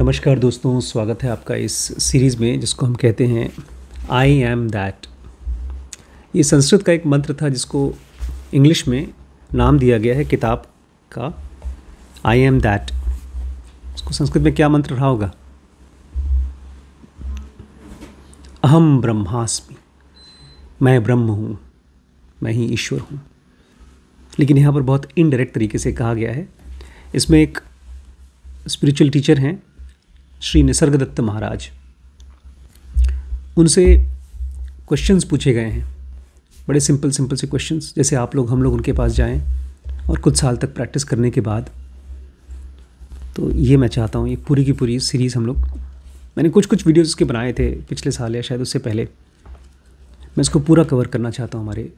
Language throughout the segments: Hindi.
नमस्कार दोस्तों स्वागत है आपका इस सीरीज़ में जिसको हम कहते हैं आई एम दैट ये संस्कृत का एक मंत्र था जिसको इंग्लिश में नाम दिया गया है किताब का आई एम दैट इसको संस्कृत में क्या मंत्र रहा होगा अहम ब्रह्मास्मि मैं ब्रह्म हूँ मैं ही ईश्वर हूँ लेकिन यहाँ पर बहुत इनडायरेक्ट तरीके से कहा गया है इसमें एक स्पिरिचुअल टीचर हैं श्री निसर्गदत्त महाराज उनसे क्वेश्चंस पूछे गए हैं बड़े सिंपल सिंपल से क्वेश्चंस जैसे आप लोग हम लोग उनके पास जाएं और कुछ साल तक प्रैक्टिस करने के बाद तो ये मैं चाहता हूँ ये पूरी की पूरी सीरीज़ हम लोग मैंने कुछ कुछ वीडियोज़ के बनाए थे पिछले साल या शायद उससे पहले मैं इसको पूरा कवर करना चाहता हूँ हमारे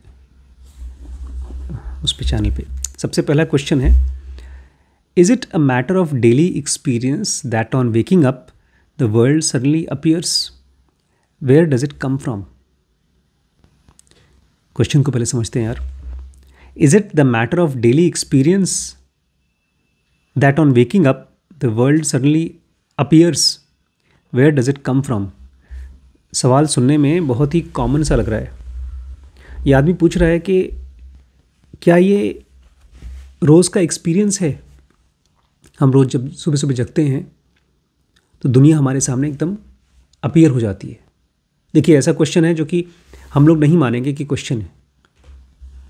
उस पे चैनल पे सबसे पहला क्वेश्चन है Is it a matter of daily experience that on waking up, the world suddenly appears? Where does it come from? Question को पहले समझते हैं यार is it the matter of daily experience that on waking up the world suddenly appears where does it come from सवाल सुनने में बहुत ही कॉमन सा लग रहा है ये आदमी पूछ रहा है कि क्या ये रोज़ का एक्सपीरियंस है हम रोज़ जब सुबह सुबह जगते हैं तो दुनिया हमारे सामने एकदम अपीयर हो जाती है देखिए ऐसा क्वेश्चन है जो कि हम लोग नहीं मानेंगे कि क्वेश्चन है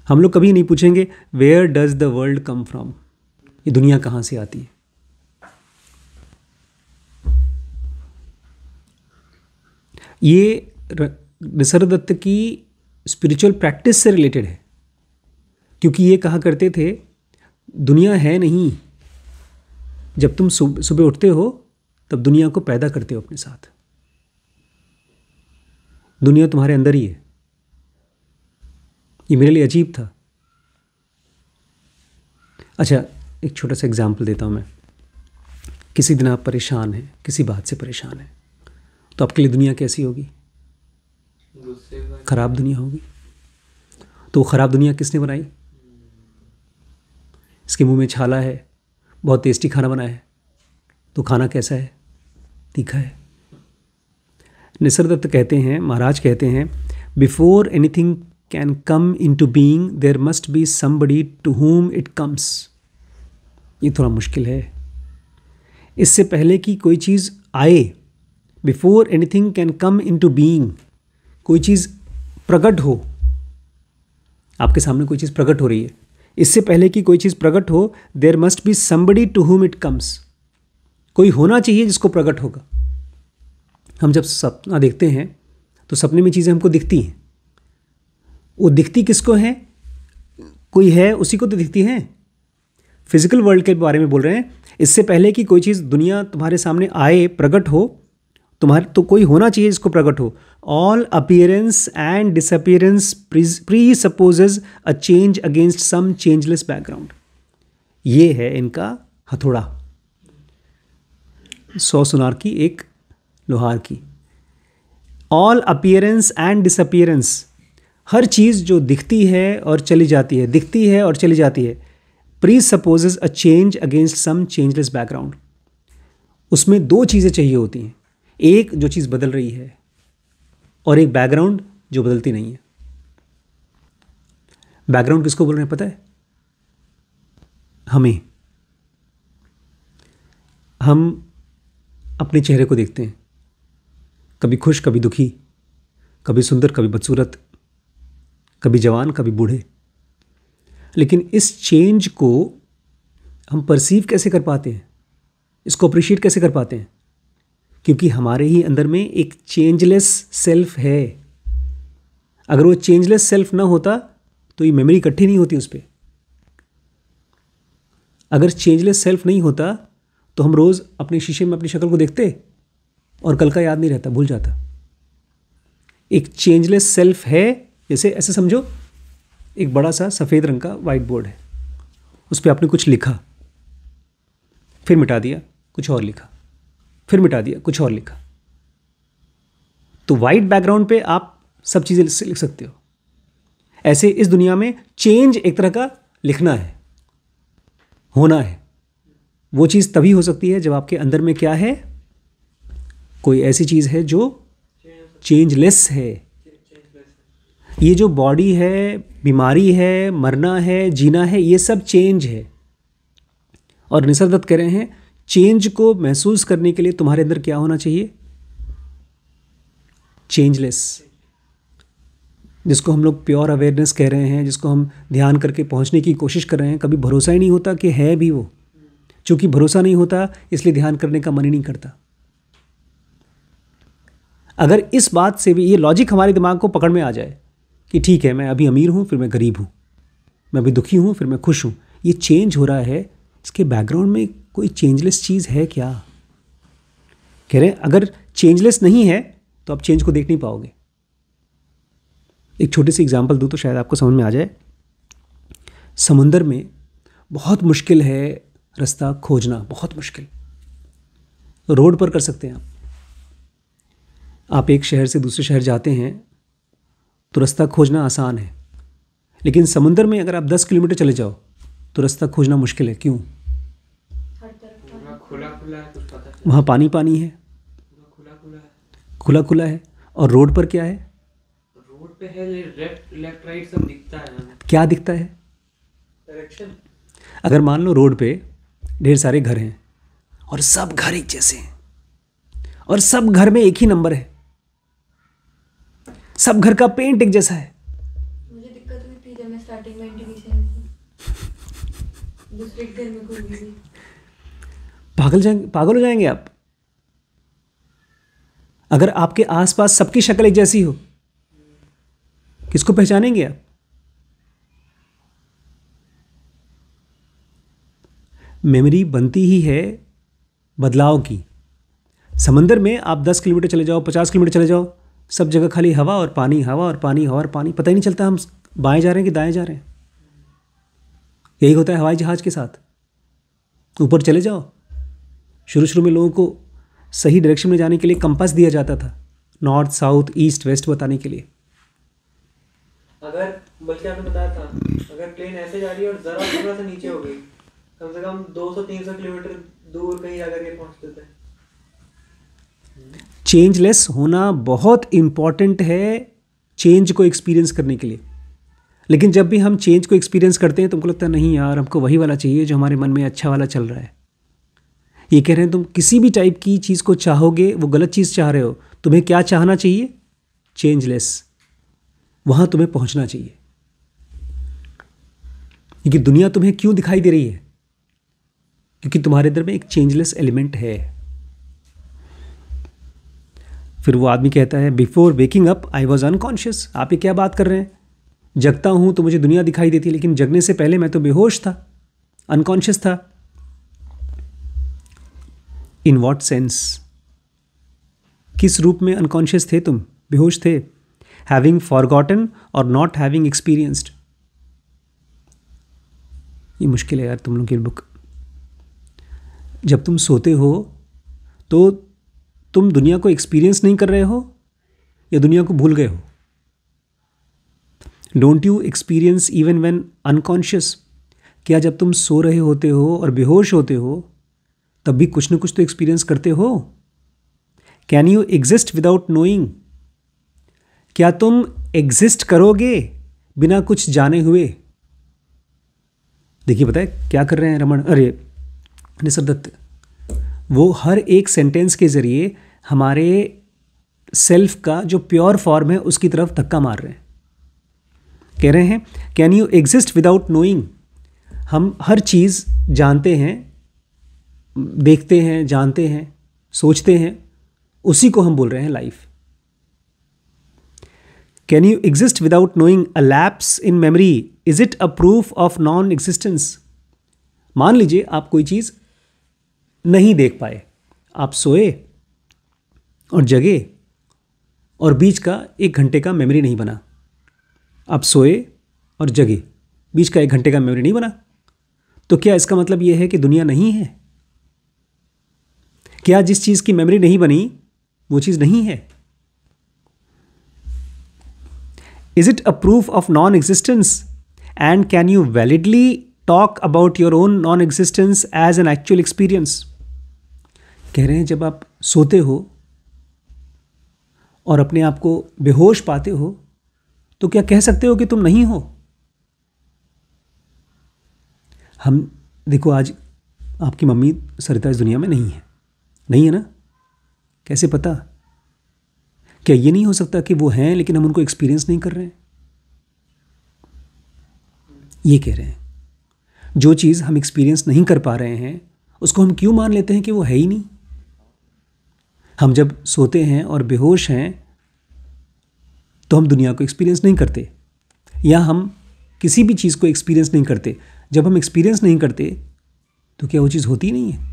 हम लोग कभी नहीं पूछेंगे where does the world come from ये दुनिया कहाँ से आती है ये निसर्ग दत्त की स्पिरिचुअल प्रैक्टिस से रिलेटेड है क्योंकि ये कहा करते थे दुनिया है नहीं जब तुम सुबह उठते हो तब दुनिया को पैदा करते हो अपने साथ दुनिया तुम्हारे अंदर ही है ये मेरे लिए अजीब था अच्छा एक छोटा सा एग्जाम्पल देता हूँ मैं किसी दिन आप परेशान हैं किसी बात से परेशान हैं तो आपके लिए दुनिया कैसी होगी ख़राब दुनिया होगी तो वो ख़राब दुनिया किसने बनाई इसके मुंह में छाला है बहुत टेस्टी खाना बनाया है तो खाना कैसा है तीखा है निसरदत्त कहते हैं महाराज कहते हैं before anything can come into being there must be somebody to whom it comes ये थोड़ा मुश्किल है इससे पहले कि कोई चीज़ आए before anything can come into being कोई चीज़ प्रकट हो आपके सामने कोई चीज़ प्रकट हो रही है इससे पहले कि कोई चीज़ प्रकट हो there must be somebody to whom it comes कोई होना चाहिए जिसको प्रकट होगा हम जब सपना देखते हैं तो सपने में चीज़ें हमको दिखती हैं वो दिखती किसको हैं कोई है उसी को तो दिखती हैं फिजिकल वर्ल्ड के बारे में बोल रहे हैं इससे पहले कि कोई चीज़ दुनिया तुम्हारे सामने आए प्रकट हो तुम्हारे तो कोई होना चाहिए जिसको प्रकट हो all appearance and disappearance presupposes a change against some changeless background ये है इनका हथौड़ा सौ सुनार की एक लोहार की ऑल अपियरेंस एंड डिसअपियरेंस हर चीज़ जो दिखती है और चली जाती है दिखती है और चली जाती है presupposes a change against some changeless background उसमें दो चीज़ें चाहिए होती हैं एक जो चीज़ बदल रही है और एक बैकग्राउंड जो बदलती नहीं है बैकग्राउंड किसको बोल रहे हैं पता है हमें हम अपने चेहरे को देखते हैं कभी खुश कभी दुखी कभी सुंदर कभी बदसूरत कभी जवान कभी बूढ़े लेकिन इस चेंज को हम परसीव कैसे कर पाते हैं इसको अप्रिशिएट कैसे कर पाते हैं क्योंकि हमारे ही अंदर में एक चेंजलेस सेल्फ है अगर वो चेंजलेस सेल्फ ना होता तो ये मेमोरी इकट्ठी नहीं होती उस पर अगर चेंजलेस सेल्फ नहीं होता तो हम रोज़ अपने शीशे में अपनी शक्ल को देखते और कल का याद नहीं रहता भूल जाता एक चेंजलेस सेल्फ है जैसे ऐसे समझो एक बड़ा सा सफ़ेद रंग का वाइट बोर्ड है उस पर आपने कुछ लिखा फिर मिटा दिया कुछ और लिखा फिर मिटा दिया कुछ और लिखा तो वाइट बैकग्राउंड पे आप सब चीज़ें लिख सकते हो ऐसे इस दुनिया में चेंज एक तरह का लिखना है होना है वो चीज़ तभी हो सकती है जब आपके अंदर में क्या है कोई ऐसी चीज़ है जो चेंजलेस है ये जो बॉडी है बीमारी है मरना है जीना है ये सब चेंज है और निसर कह रहे हैं चेंज को महसूस करने के लिए तुम्हारे अंदर क्या होना चाहिए चेंजलेस जिसको हम लोग प्योर अवेयरनेस कह रहे हैं जिसको हम ध्यान करके पहुंचने की कोशिश कर रहे हैं कभी भरोसा ही नहीं होता कि है भी वो चूंकि भरोसा नहीं होता इसलिए ध्यान करने का मन ही नहीं करता अगर इस बात से भी ये लॉजिक हमारे दिमाग को पकड़ में आ जाए कि ठीक है मैं अभी अमीर हूं फिर मैं गरीब हूं मैं अभी दुखी हूं फिर मैं खुश हूं ये चेंज हो रहा है इसके बैकग्राउंड में कोई चेंजलेस चीज़ है क्या कह रहे हैं अगर चेंजलेस नहीं है तो आप चेंज को देख नहीं पाओगे एक छोटी सी एग्जाम्पल दूँ तो शायद आपको समझ में आ जाए समुंदर में बहुत मुश्किल है रास्ता खोजना बहुत मुश्किल रोड पर कर सकते हैं आप आप एक शहर से दूसरे शहर जाते हैं तो रास्ता खोजना आसान है लेकिन समुंदर में अगर आप 10 किलोमीटर चले जाओ तो रास्ता खोजना मुश्किल है क्यों वहाँ पानी पानी है खुला खुला है खुला खुला है और रोड पर क्या है रोड पे है लेफ्ट राइट सब दिखता है क्या दिखता है डायरेक्शन अगर मान लो रोड पे ढेर सारे घर हैं और सब घर एक जैसे हैं और सब घर में एक ही नंबर है सब घर का पेंट एक जैसा है मुझे दिक्कत हुई थी जब मैं स्टार्टिंग में थी दूसरे घर में घूम थी पागल जाएंगे पागल हो जाएंगे आप अगर आपके आसपास सबकी शक्ल एक जैसी हो किसको पहचानेंगे आप मेमोरी बनती ही है बदलाव की समंदर में आप 10 किलोमीटर चले जाओ 50 किलोमीटर चले जाओ सब जगह खाली हवा और पानी हवा और पानी हवा और पानी पता ही नहीं चलता हम बाएं जा रहे हैं कि दाएं जा रहे हैं यही होता है हवाई जहाज़ के साथ ऊपर चले जाओ शुरू शुरू में लोगों को सही डायरेक्शन में जाने के लिए कंपास दिया जाता था नॉर्थ साउथ ईस्ट वेस्ट बताने के लिए अगर बल्कि आपने बताया था अगर प्लेन ऐसे जा रही है और जरा थोड़ा सा नीचे हो गई कम से कम 200-300 किलोमीटर दूर कहीं जाकर के पहुंचते थे चेंजलेस होना बहुत इम्पॉर्टेंट है चेंज को एक्सपीरियंस करने के लिए लेकिन जब भी हम चेंज को एक्सपीरियंस करते हैं तो हमको लगता है नहीं यार हमको वही वाला चाहिए जो हमारे मन में अच्छा वाला चल रहा है ये कह रहे हैं तुम किसी भी टाइप की चीज़ को चाहोगे वो गलत चीज़ चाह रहे हो तुम्हें क्या चाहना चाहिए चेंजलेस वहाँ तुम्हें पहुँचना चाहिए क्योंकि दुनिया तुम्हें क्यों दिखाई दे रही है क्योंकि तुम्हारे अंदर में एक चेंजलेस एलिमेंट है फिर वो आदमी कहता है before waking up I was unconscious आप ये क्या बात कर रहे हैं जगता हूं तो मुझे दुनिया दिखाई देती है लेकिन जगने से पहले मैं तो बेहोश था अनकॉन्शियस था इन वॉट सेंस किस रूप में अनकॉन्शियस थे तुम बेहोश थे हैविंग फॉरगॉटन और नॉट हैविंग एक्सपीरियंस्ड ये मुश्किल है यार तुम लोग की बुक जब तुम सोते हो तो तुम दुनिया को एक्सपीरियंस नहीं कर रहे हो या दुनिया को भूल गए हो don't you experience even when unconscious क्या जब तुम सो रहे होते हो और बेहोश होते हो तब भी कुछ ना कुछ तो एक्सपीरियंस करते हो can you exist without knowing क्या तुम एग्जिस्ट करोगे बिना कुछ जाने हुए देखिए बताए क्या कर रहे हैं रमन अरे निसर दत्त वो हर एक सेंटेंस के ज़रिए हमारे सेल्फ का जो प्योर फॉर्म है उसकी तरफ धक्का मार रहे हैं कह रहे हैं can you exist without knowing हम हर चीज़ जानते हैं देखते हैं जानते हैं सोचते हैं उसी को हम बोल रहे हैं life can you exist without knowing a lapse in memory is it a proof of non existence मान लीजिए आप कोई चीज़ नहीं देख पाए आप सोए और जगे और बीच का एक घंटे का मेमोरी नहीं बना आप सोए और जगे बीच का एक घंटे का मेमोरी नहीं बना तो क्या इसका मतलब यह है कि दुनिया नहीं है क्या जिस चीज़ की मेमोरी नहीं बनी वो चीज़ नहीं है is it a proof of non existence and can you validly talk about your own non existence as an actual experience कह रहे हैं जब आप सोते हो और अपने आप को बेहोश पाते हो तो क्या कह सकते हो कि तुम नहीं हो हम देखो आज आपकी मम्मी सरिता इस दुनिया में नहीं है नहीं है ना कैसे पता क्या ये नहीं हो सकता कि वो हैं लेकिन हम उनको एक्सपीरियंस नहीं कर रहे हैं ये कह रहे हैं जो चीज़ हम एक्सपीरियंस नहीं कर पा रहे हैं उसको हम क्यों मान लेते हैं कि वो है ही नहीं हम जब सोते हैं और बेहोश हैं तो हम दुनिया को एक्सपीरियंस नहीं करते या हम किसी भी चीज़ को एक्सपीरियंस नहीं करते जब हम एक्सपीरियंस नहीं करते तो क्या वो चीज़ होती नहीं है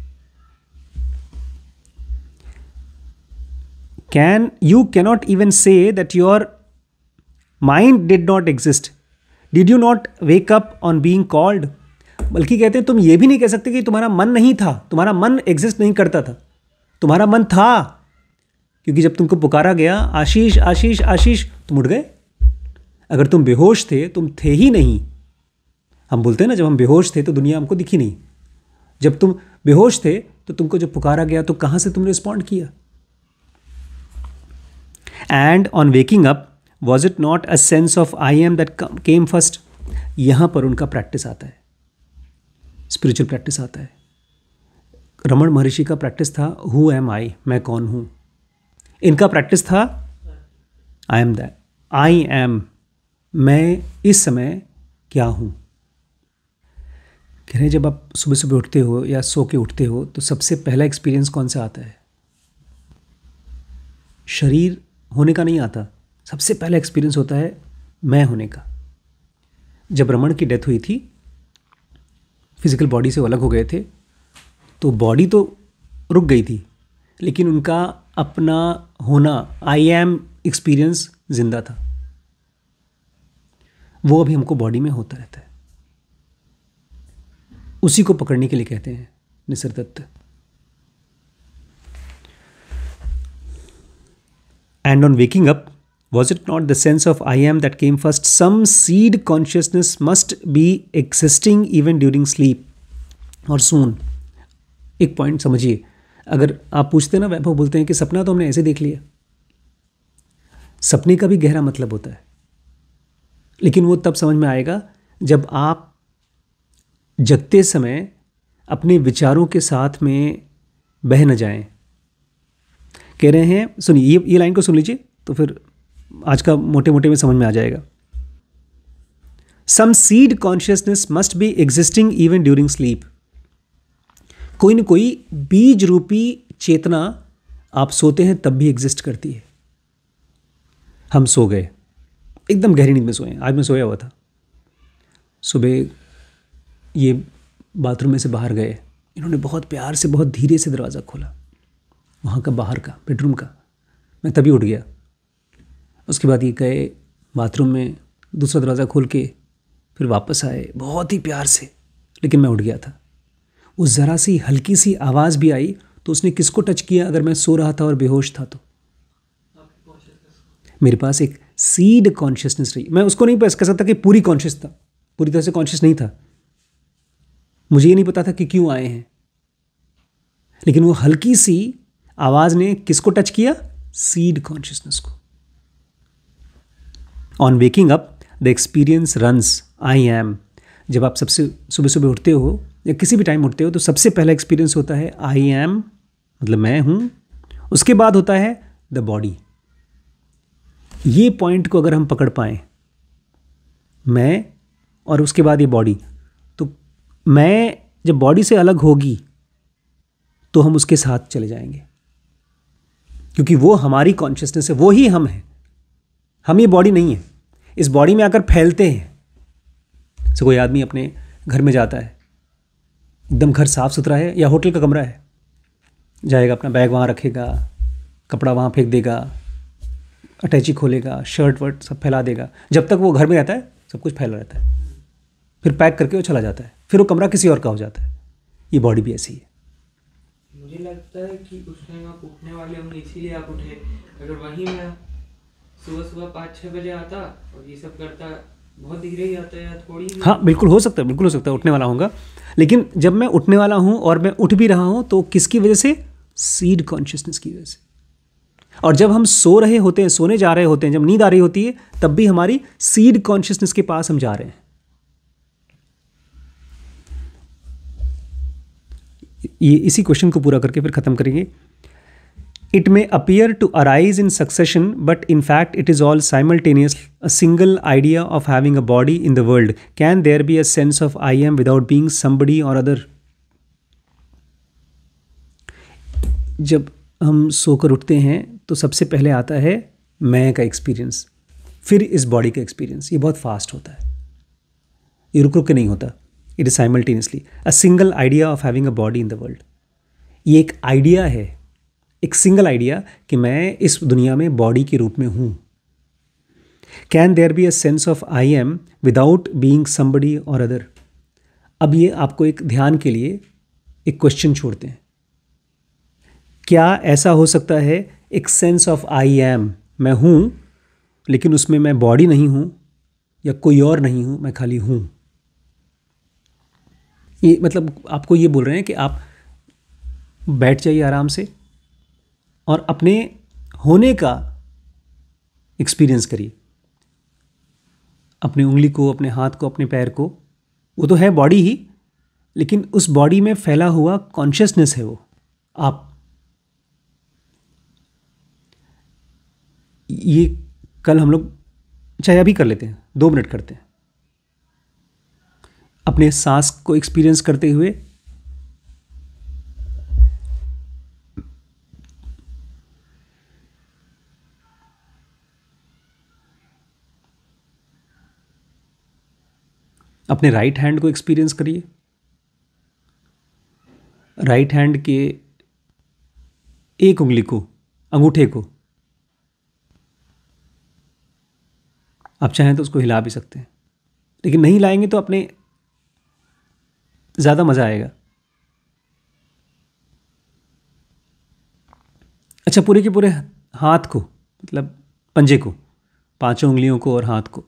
can you cannot even say that your mind did not exist did you not wake up on being called बल्कि कहते हैं तुम ये भी नहीं कह सकते कि तुम्हारा मन नहीं था तुम्हारा मन एग्जिस्ट नहीं करता था तुम्हारा मन था क्योंकि जब तुमको पुकारा गया आशीष आशीष आशीष तुम उठ गए अगर तुम बेहोश थे तुम थे ही नहीं हम बोलते हैं ना जब हम बेहोश थे तो दुनिया हमको दिखी नहीं जब तुम बेहोश थे तो तुमको जब पुकारा गया तो कहाँ से तुमने रिस्पॉन्ड किया and on waking up was it not a sense of I am that came first यहाँ पर उनका प्रैक्टिस आता है स्पिरिचुअल प्रैक्टिस आता है रमण महर्षि का प्रैक्टिस था हु एम आई मैं कौन हूँ इनका प्रैक्टिस था I am that I am मैं इस समय क्या हूँ कह रहे जब आप सुबह सुबह उठते हो या सो के उठते हो तो सबसे पहला एक्सपीरियंस कौन सा आता है शरीर होने का नहीं आता सबसे पहला एक्सपीरियंस होता है मैं होने का जब रमन की डेथ हुई थी फिज़िकल बॉडी से वो अलग हो गए थे तो बॉडी तो रुक गई थी लेकिन उनका अपना होना आई एम एक्सपीरियंस ज़िंदा था वो अभी हमको बॉडी में होता रहता है उसी को पकड़ने के लिए कहते हैं निसर्दत्त And on waking up, was it not the sense of I am that came first? Some seed consciousness must be existing even during sleep और सून एक पॉइंट समझिए अगर आप पूछते हैं ना वैभव बोलते हैं कि सपना तो हमने ऐसे देख लिया सपने का भी गहरा मतलब होता है लेकिन वो तब समझ में आएगा जब आप जगते समय अपने विचारों के साथ में बह न जाएं कह रहे हैं सुनिए ये ये लाइन को सुन लीजिए तो फिर आज का मोटे मोटे में समझ में आ जाएगा some seed consciousness must be existing even during sleep कोई ना कोई बीज रूपी चेतना आप सोते हैं तब भी एग्जिस्ट करती है हम सो गए एकदम गहरी नींद में सोए आज मैं सोया हुआ था सुबह ये बाथरूम में से बाहर गए इन्होंने बहुत प्यार से बहुत धीरे से दरवाज़ा खोला वहाँ का बाहर का बेडरूम का मैं तभी उठ गया उसके बाद ये गए बाथरूम में दूसरा दरवाज़ा खोल के फिर वापस आए बहुत ही प्यार से लेकिन मैं उठ गया था वो ज़रा सी हल्की सी आवाज़ भी आई तो उसने किसको टच किया अगर मैं सो रहा था और बेहोश था तो मेरे पास एक सीड कॉन्शियसनेस रही मैं उसको नहीं कह सकता कि पूरी कॉन्शियस था पूरी तरह से कॉन्शियस नहीं था मुझे ये नहीं पता था कि क्यों आए हैं लेकिन वो हल्की सी आवाज ने किसको टच किया सीड कॉन्शियसनेस को on waking up the experience runs I am जब आप सबसे सुबह सुबह उठते हो या किसी भी टाइम उठते हो तो सबसे पहला एक्सपीरियंस होता है आई एम मतलब मैं हूं उसके बाद होता है द बॉडी ये पॉइंट को अगर हम पकड़ पाए मैं और उसके बाद ये बॉडी तो मैं जब बॉडी से अलग होगी तो हम उसके साथ चले जाएंगे क्योंकि वो हमारी कॉन्शियसनेस है वो ही हम हैं हम ये बॉडी नहीं है इस बॉडी में आकर फैलते हैं जैसे कोई आदमी अपने घर में जाता है एकदम घर साफ़ सुथरा है या होटल का कमरा है जाएगा अपना बैग वहाँ रखेगा कपड़ा वहाँ फेंक देगा अटैची खोलेगा शर्ट वर्ट सब फैला देगा जब तक वो घर में रहता है सब कुछ फैला रहता है फिर पैक करके वो चला जाता है फिर वो कमरा किसी और का हो जाता है ये बॉडी भी ऐसी है लगता है कि उस टाइम आप उठने वाले होंगे इसीलिए आप उठे अगर वहीं मैं सुबह सुबह पाँच छः बजे आता और ये सब करता बहुत धीरे ही आता है या थोड़ी हाँ बिल्कुल हो सकता है बिल्कुल हो सकता है उठने वाला होगा लेकिन जब मैं उठने वाला हूँ और मैं उठ भी रहा हूँ तो किसकी वजह से सीड कॉन्शियसनेस की वजह से और जब हम सो रहे होते हैं सोने जा रहे होते हैं जब नींद आ रही होती है तब भी हमारी सीड कॉन्शियसनेस के पास हम जा रहे हैं ये इसी क्वेश्चन को पूरा करके फिर ख़त्म करेंगे it may appear to arise in succession but in fact it is all simultaneous a single idea of having a body in the world can there be a sense of I am without being somebody or other जब हम सोकर उठते हैं तो सबसे पहले आता है मैं का एक्सपीरियंस फिर इस बॉडी का एक्सपीरियंस ये बहुत फास्ट होता है ये रुक रुक के नहीं होता it is simultaneously a single idea of having a body in the world ये एक आइडिया है एक सिंगल आइडिया कि मैं इस दुनिया में बॉडी के रूप में हूं can there be a sense of I am without being somebody or other अब ये आपको एक ध्यान के लिए एक क्वेश्चन छोड़ते हैं क्या ऐसा हो सकता है एक सेंस ऑफ आई एम मैं हूं लेकिन उसमें मैं बॉडी नहीं हूं या कोई और नहीं हूं मैं खाली हूं ये मतलब आपको ये बोल रहे हैं कि आप बैठ जाइए आराम से और अपने होने का एक्सपीरियंस करिए अपने उंगली को अपने हाथ को अपने पैर को वो तो है बॉडी ही लेकिन उस बॉडी में फैला हुआ कॉन्शियसनेस है वो आप ये कल हम लोग चाहे अभी कर लेते हैं दो मिनट करते हैं अपने सांस को एक्सपीरियंस करते हुए अपने राइट right हैंड को एक्सपीरियंस करिए राइट right हैंड के एक उंगली को अंगूठे को आप चाहें तो उसको हिला भी सकते हैं लेकिन नहीं लाएंगे तो अपने ज़्यादा मज़ा आएगा अच्छा पूरे के पूरे हाथ को मतलब पंजे को पांचों उंगलियों को और हाथ को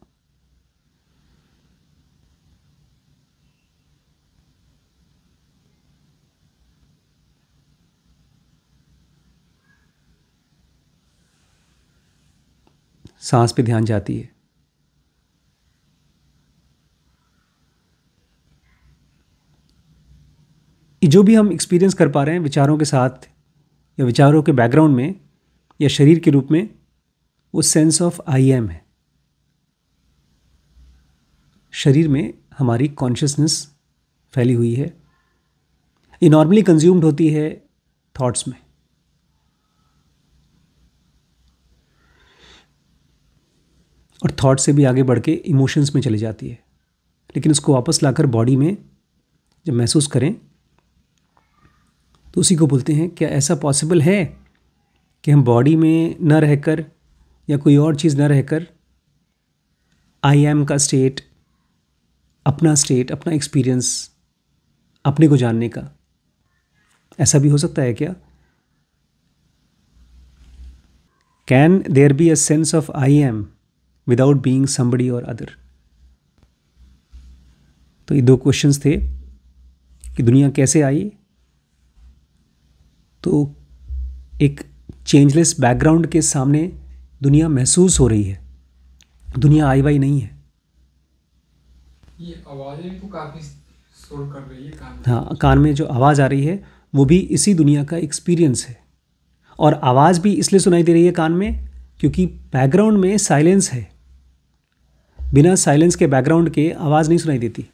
सांस पे ध्यान जाती है जो भी हम एक्सपीरियंस कर पा रहे हैं विचारों के साथ या विचारों के बैकग्राउंड में या शरीर के रूप में वो सेंस ऑफ आई एम है शरीर में हमारी कॉन्शियसनेस फैली हुई है ये नॉर्मली कंज्यूम्ड होती है थॉट्स में और थॉट से भी आगे बढ़ के इमोशंस में चली जाती है लेकिन उसको वापस लाकर बॉडी में जब महसूस करें तो उसी को बोलते हैं क्या ऐसा पॉसिबल है कि हम बॉडी में न रहकर या कोई और चीज़ न रहकर आई एम का स्टेट अपना स्टेट अपना एक्सपीरियंस अपने को जानने का ऐसा भी हो सकता है क्या can there be a sense of I am without being somebody or other तो ये दो क्वेश्चंस थे कि दुनिया कैसे आई तो एक चेंजलेस बैकग्राउंड के सामने दुनिया महसूस हो रही है दुनिया आई वाई नहीं है ये आवाज़ें तो काफ़ी शोर कर रही है कान हाँ कान में जो आवाज़ आ रही है वो भी इसी दुनिया का एक्सपीरियंस है और आवाज़ भी इसलिए सुनाई दे रही है कान में क्योंकि बैकग्राउंड में साइलेंस है बिना साइलेंस के बैकग्राउंड के आवाज़ नहीं सुनाई देती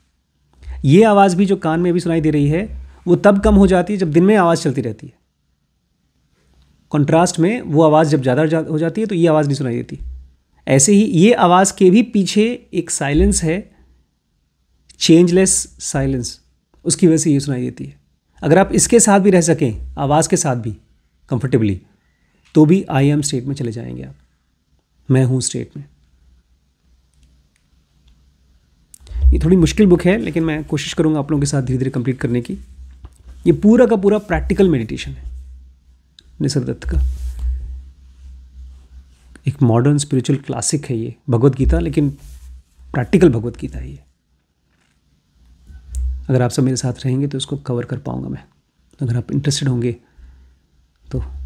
ये आवाज़ भी जो कान में अभी सुनाई दे रही है वो तब कम हो जाती है जब दिन में आवाज़ चलती रहती है कंट्रास्ट में वो आवाज़ जब ज़्यादा जा, हो जाती है तो ये आवाज़ नहीं सुनाई देती ऐसे ही ये आवाज़ के भी पीछे एक साइलेंस है चेंजलेस साइलेंस उसकी वजह से ये सुनाई देती है अगर आप इसके साथ भी रह सकें आवाज़ के साथ भी कंफर्टेबली तो भी आई एम स्टेट में चले जाएंगे आप मैं हूँ स्टेट में ये थोड़ी मुश्किल बुक है लेकिन मैं कोशिश करूँगा आप लोगों के साथ धीरे धीरे कंप्लीट करने की ये पूरा का पूरा प्रैक्टिकल मेडिटेशन है दत्त का एक मॉडर्न स्पिरिचुअल क्लासिक है ये भगवत गीता लेकिन प्रैक्टिकल भगवत गीता है ये अगर आप सब मेरे साथ रहेंगे तो इसको कवर कर पाऊँगा मैं अगर आप इंटरेस्टेड होंगे तो